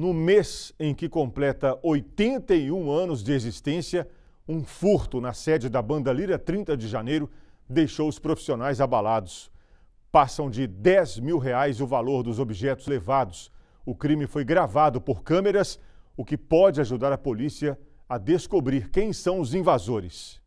No mês em que completa 81 anos de existência, um furto na sede da Banda Lira 30 de janeiro deixou os profissionais abalados. Passam de 10 mil reais o valor dos objetos levados. O crime foi gravado por câmeras, o que pode ajudar a polícia a descobrir quem são os invasores.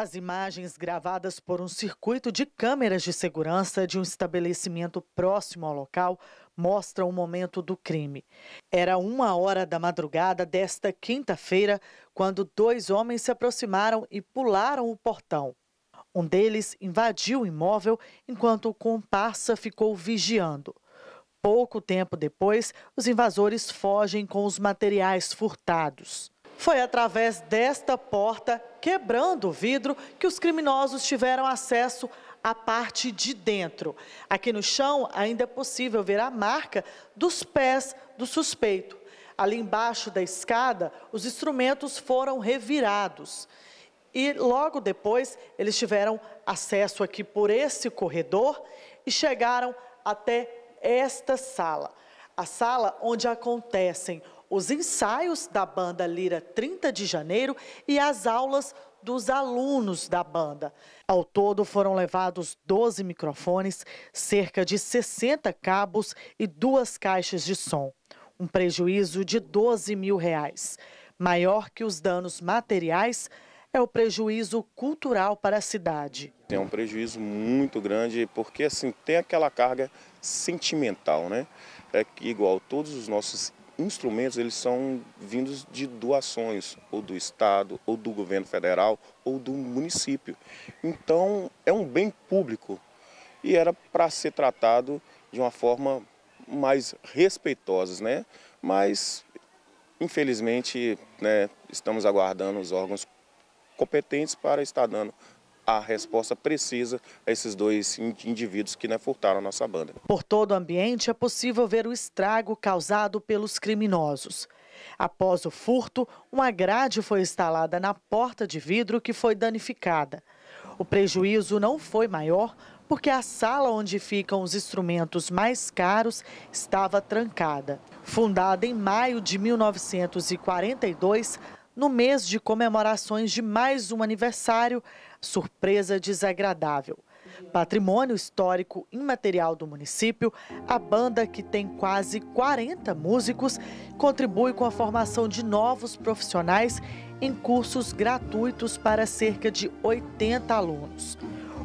As imagens gravadas por um circuito de câmeras de segurança de um estabelecimento próximo ao local mostram o momento do crime. Era uma hora da madrugada desta quinta-feira quando dois homens se aproximaram e pularam o portão. Um deles invadiu o imóvel enquanto o comparsa ficou vigiando. Pouco tempo depois, os invasores fogem com os materiais furtados. Foi através desta porta, quebrando o vidro, que os criminosos tiveram acesso à parte de dentro. Aqui no chão ainda é possível ver a marca dos pés do suspeito. Ali embaixo da escada, os instrumentos foram revirados. E logo depois, eles tiveram acesso aqui por esse corredor e chegaram até esta sala. A sala onde acontecem os ensaios da banda Lira 30 de janeiro e as aulas dos alunos da banda. Ao todo foram levados 12 microfones, cerca de 60 cabos e duas caixas de som. Um prejuízo de 12 mil reais. Maior que os danos materiais é o prejuízo cultural para a cidade. É um prejuízo muito grande porque assim tem aquela carga sentimental, né? É que igual todos os nossos instrumentos eles são vindos de doações, ou do Estado, ou do governo federal, ou do município. Então, é um bem público e era para ser tratado de uma forma mais respeitosa, né? Mas, infelizmente, né, estamos aguardando os órgãos competentes para estar dando a resposta precisa a esses dois indivíduos que né, furtaram a nossa banda. Por todo o ambiente é possível ver o estrago causado pelos criminosos. Após o furto, uma grade foi instalada na porta de vidro que foi danificada. O prejuízo não foi maior porque a sala onde ficam os instrumentos mais caros estava trancada. Fundada em maio de 1942, no mês de comemorações de mais um aniversário, surpresa desagradável. Patrimônio histórico imaterial do município, a banda, que tem quase 40 músicos, contribui com a formação de novos profissionais em cursos gratuitos para cerca de 80 alunos.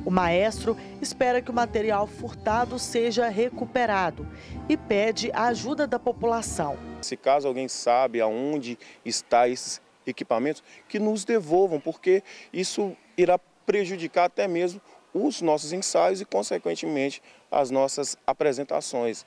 O maestro espera que o material furtado seja recuperado e pede a ajuda da população. Se caso alguém sabe aonde está esse, equipamentos que nos devolvam, porque isso irá prejudicar até mesmo os nossos ensaios e, consequentemente, as nossas apresentações.